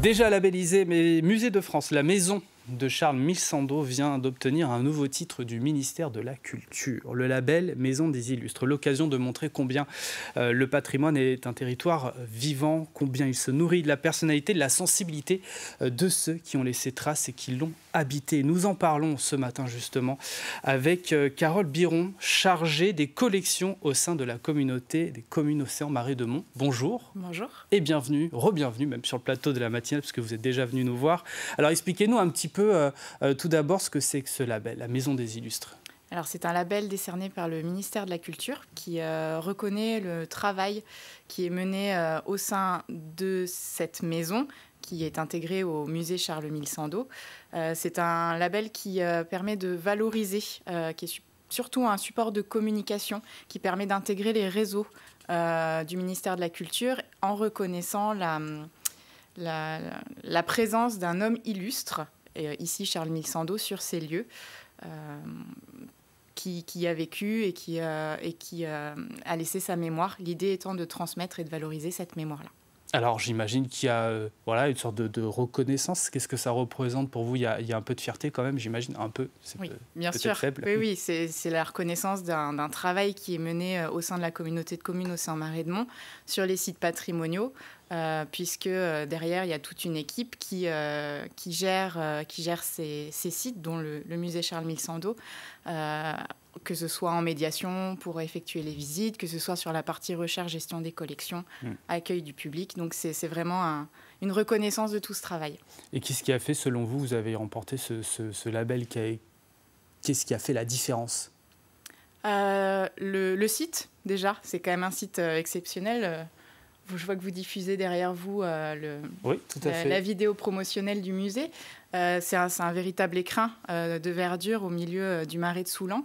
Déjà labellisé mais Musée de France, la maison de Charles Milsando vient d'obtenir un nouveau titre du ministère de la Culture, le label Maison des Illustres, l'occasion de montrer combien euh, le patrimoine est un territoire vivant, combien il se nourrit de la personnalité, de la sensibilité euh, de ceux qui ont laissé trace et qui l'ont habité. Nous en parlons ce matin justement avec euh, Carole Biron, chargée des collections au sein de la communauté des communes Océan Marais de Mont. Bonjour. Bonjour. Et bienvenue, re-bienvenue même sur le plateau de la matinale, puisque vous êtes déjà venu nous voir. Alors expliquez-nous un petit peu euh, euh, tout d'abord ce que c'est que ce label, la Maison des Illustres. Alors c'est un label décerné par le ministère de la Culture qui euh, reconnaît le travail qui est mené au sein de cette maison qui est intégrée au musée Charles Milsando. c'est un label qui permet de valoriser, qui est surtout un support de communication qui permet d'intégrer les réseaux du ministère de la Culture en reconnaissant la, la, la présence d'un homme illustre et euh, ici Charles Mixando, sur ces lieux. Euh, qui, a vécu et qui, euh, qui a laissé sa mémoire, l'idée étant de transmettre et de valoriser cette mémoire-là. Alors j'imagine qu'il y a voilà, une sorte de, reconnaissance. Qu'est-ce que ça représente pour vous il y, a, un peu de fierté quand même, j'imagine, un peu. Oui, bien sûr. Faible. Oui, c'est la reconnaissance d'un travail qui est mené au sein de la communauté de communes au saint Marais de Mont sur les sites patrimoniaux, euh, puisque euh, derrière, il y a toute une équipe qui, euh, qui gère, qui gère ces, sites, dont le, musée Charles Milsando, que ce soit en médiation pour effectuer les visites, que ce soit sur la partie recherche, gestion des collections, hmm. accueil du public. Donc c'est vraiment une reconnaissance de tout ce travail. Et qu'est-ce qui a fait, selon vous, vous avez remporté ce, ce, ce label Qu'est-ce qui a fait la différence le, site, déjà, c'est quand même un site exceptionnel je vois que vous diffusez derrière vous euh, le, la, vidéo promotionnelle du musée. Euh, c'est un, véritable écrin euh, de verdure au milieu du marais de Soulan.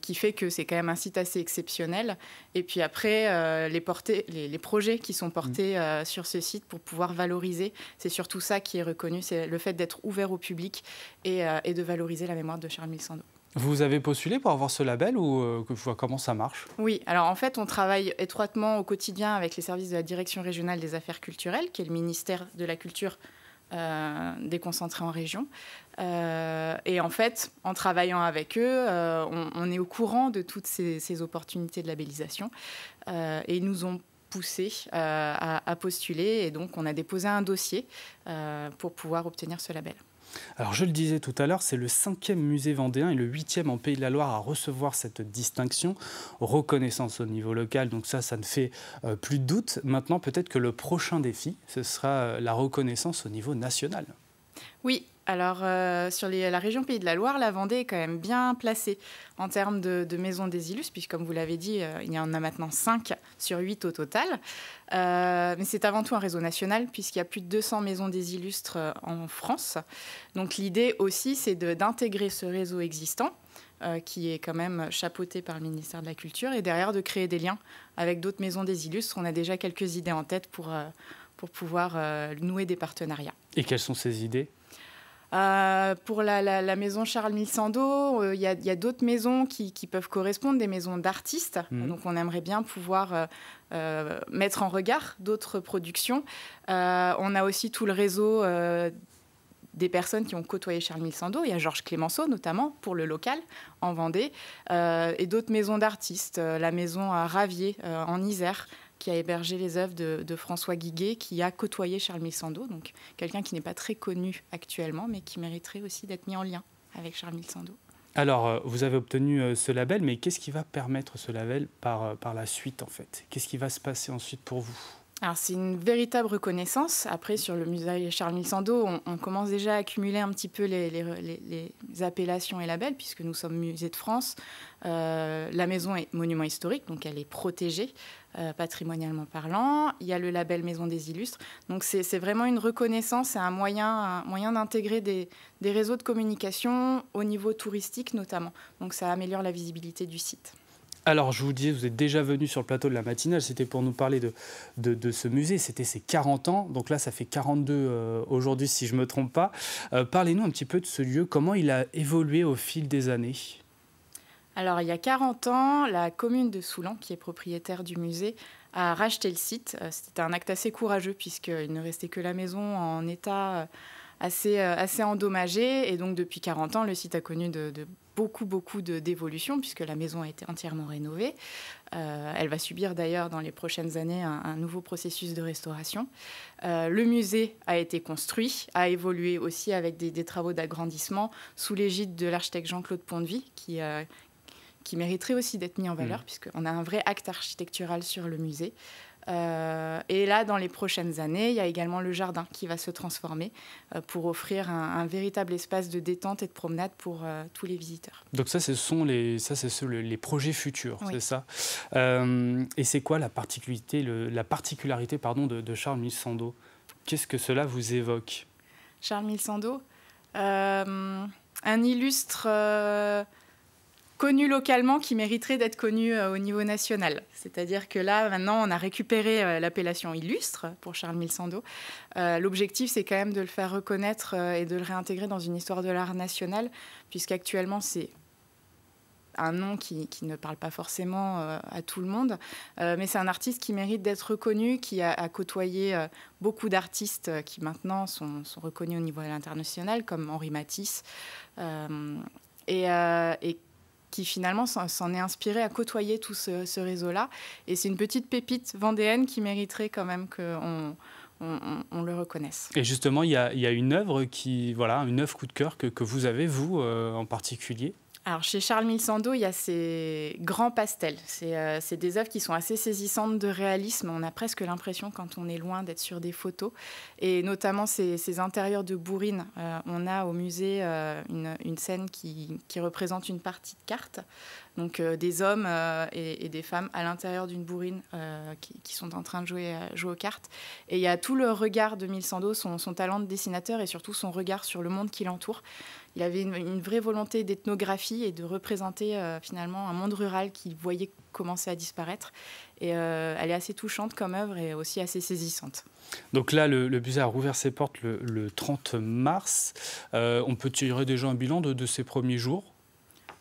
qui fait que c'est quand même un site assez exceptionnel. Et puis après, les, les, projets qui sont portés mm. sur ce site pour pouvoir valoriser, c'est surtout ça qui est reconnu, c'est le fait d'être ouvert au public et, de valoriser la mémoire de Charles Milsando. Vous avez postulé pour avoir ce label ou euh, vois comment ça marche Oui, alors en fait, on travaille étroitement au quotidien avec les services de la Direction régionale des affaires culturelles, qui est le ministère de la Culture euh, déconcentré en région. Euh, et en fait, en travaillant avec eux, on, est au courant de toutes ces, opportunités de labellisation. et ils nous ont poussé à, postuler. Et donc, on a déposé un dossier pour pouvoir obtenir ce label. Alors je le disais tout à l'heure, c'est le cinquième musée vendéen et le huitième en Pays de la Loire à recevoir cette distinction, reconnaissance au niveau local, donc ça, ça ne fait euh, plus de doute. Maintenant, peut-être que le prochain défi, ce sera euh, la reconnaissance au niveau national. Oui, alors, euh, sur la région Pays de la Loire, la Vendée est quand même bien placée en termes de, maison maisons des illustres, puisque, comme vous l'avez dit, il y en a maintenant cinq sur 8 au total. Euh, mais c'est avant tout un réseau national, puisqu'il y a plus de 200 maisons des illustres euh, en France. Donc l'idée aussi, c'est d'intégrer ce réseau existant, euh, qui est quand même chapeauté par le ministère de la Culture, et derrière de créer des liens avec d'autres maisons des illustres. On a déjà quelques idées en tête pour, pour pouvoir nouer des partenariats. Et quelles sont ces idées euh, pour la, maison Charles Milsando, euh, il y a, d'autres maisons qui, peuvent correspondre, des maisons d'artistes. Mhm. Donc on aimerait bien pouvoir euh, mettre en regard d'autres productions. on a aussi tout le réseau des personnes qui ont côtoyé Charles Milsando. Il y a Georges Clémenceau, notamment, pour le local, en Vendée, et d'autres maisons d'artistes, la maison à Ravier, en Isère, qui a hébergé les œuvres de, François Guiguet, qui a côtoyé Charles Milsando donc quelqu'un qui n'est pas très connu actuellement, mais qui mériterait aussi d'être mis en lien avec Charles Milsando Alors, euh, vous avez obtenu euh, ce label, mais qu'est-ce qui va permettre ce label par, euh, par la suite, en fait Qu'est-ce qui va se passer ensuite pour vous alors c'est une véritable reconnaissance. Après, sur le musée Charles Milsando on, commence déjà à accumuler un petit peu les, les, appellations et labels, puisque nous sommes musée de France. la maison est monument historique, donc elle est protégée euh, patrimonialement parlant. Il y a le label Maison des Illustres. Donc c'est vraiment une reconnaissance et un moyen, un moyen d'intégrer des, réseaux de communication au niveau touristique notamment. Donc ça améliore la visibilité du site. Alors, je vous disais, vous êtes déjà venu sur le plateau de la matinale, c'était pour nous parler de, ce musée, c'était ses 40 ans, donc là, ça fait 42 euh, aujourd'hui, si je ne me trompe pas. Euh, parlez-nous un petit peu de ce lieu, comment il a évolué au fil des années alors, il y a 40 ans, la commune de Soulan, qui est propriétaire du musée, a racheté le site. Euh, c'était un acte assez courageux, puisqu'il ne restait que la maison en état euh, assez, euh, assez endommagé. Et donc, depuis 40 ans, le site a connu de, beaucoup, beaucoup d'évolutions, puisque la maison a été entièrement rénovée. elle va subir d'ailleurs dans les prochaines années un, nouveau processus de restauration. le musée a été construit, a évolué aussi avec des, travaux d'agrandissement sous l'égide de l'architecte Jean-Claude pontvy qui, euh, qui mériterait aussi d'être mis en valeur, mm. puisque puisqu'on a un vrai acte architectural sur le musée. Euh, et là, dans les prochaines années, il y a également le jardin qui va se transformer euh, pour offrir un, véritable espace de détente et de promenade pour euh, tous les visiteurs. Donc ça, ce sont les, ça, les projets futurs, c'est ça. et c'est quoi la particularité, le, la particularité pardon, de, de Charles Milsando Qu'est-ce que cela vous évoque Charles Milsando, un illustre connu localement qui mériterait d'être connu euh, au niveau national. C'est-à-dire que là, maintenant, on a récupéré euh, l'appellation illustre pour Charles Milsando. Euh, l'objectif, c'est quand même de le faire reconnaître et de le réintégrer dans une histoire de l'art national, puisqu'actuellement, c'est un nom qui, qui, ne parle pas forcément à tout le monde, mais c'est un artiste qui mérite d'être reconnu, qui a, côtoyé beaucoup d'artistes qui maintenant sont, sont, reconnus au niveau international, comme Henri Matisse, et, et qui finalement s'en est inspiré à côtoyer tout ce, réseau-là. Et c'est une petite pépite vendéenne qui mériterait quand même qu'on on, le reconnaisse. Et justement, il y, a, une œuvre qui, voilà, une œuvre coup de cœur que, vous avez, vous euh, en particulier chez Charles Milsando, il y a ces grands pastels. Euh, c'est des œuvres qui sont assez saisissantes de réalisme. On a presque l'impression quand on est loin d'être sur des photos. Et notamment ces, intérieurs de bourrine. Euh, on a au musée euh, une, scène qui, représente une partie de carte. Donc des hommes et, des femmes à l'intérieur d'une bourrine qui, sont en train de jouer, aux cartes. Et il y a tout le regard de Milsando, son, son talent de dessinateur et surtout son regard sur le monde qui l'entoure il avait une, vraie volonté d'ethnographie et de représenter euh, finalement un monde rural qu'il voyait commencer à disparaître. Et euh, elle est assez touchante comme œuvre et aussi assez saisissante. Donc là, le, bus a rouvert ses portes le, 30 mars. Euh, on peut tirer déjà un bilan de, de ces premiers jours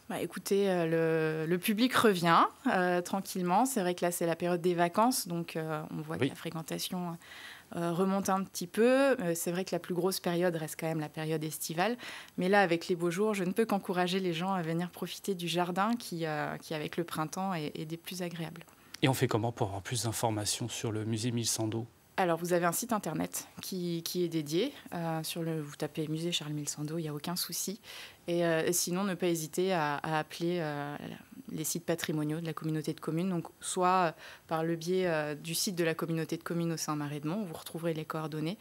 bah, écoutez, le, public revient tranquillement. C'est vrai que là, c'est la période des vacances, donc on voit que la fréquentation euh, remonte un petit peu. Euh, c'est vrai que la plus grosse période reste quand même la période estivale. Mais là, avec les beaux jours, je ne peux qu'encourager les gens à venir profiter du jardin qui, euh, avec le printemps, est, des plus agréables. Et on fait comment pour avoir plus d'informations sur le musée Milsando alors, vous avez un site internet qui, est dédié. Euh, sur le, vous tapez musée Charles Milsando, il n'y a aucun souci. Euh, et, sinon, ne pas hésiter à, appeler euh, les sites patrimoniaux de la communauté de communes. Donc, soit par le biais du site de la communauté de communes au Saint-Marais-de-Mont, vous retrouverez les coordonnées.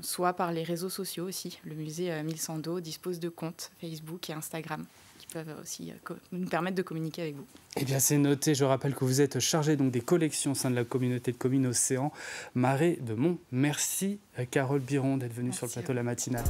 soit par les réseaux sociaux aussi. Le musée Milsando dispose de comptes Facebook et Instagram peuvent aussi euh, nous permettre de communiquer avec vous. Eh bien, c'est noté. Je rappelle que vous êtes chargé donc des collections au sein de la communauté de communes Océan Marais de Mont. Merci, euh, Carole Biron, d'être venue sur le plateau la matinale.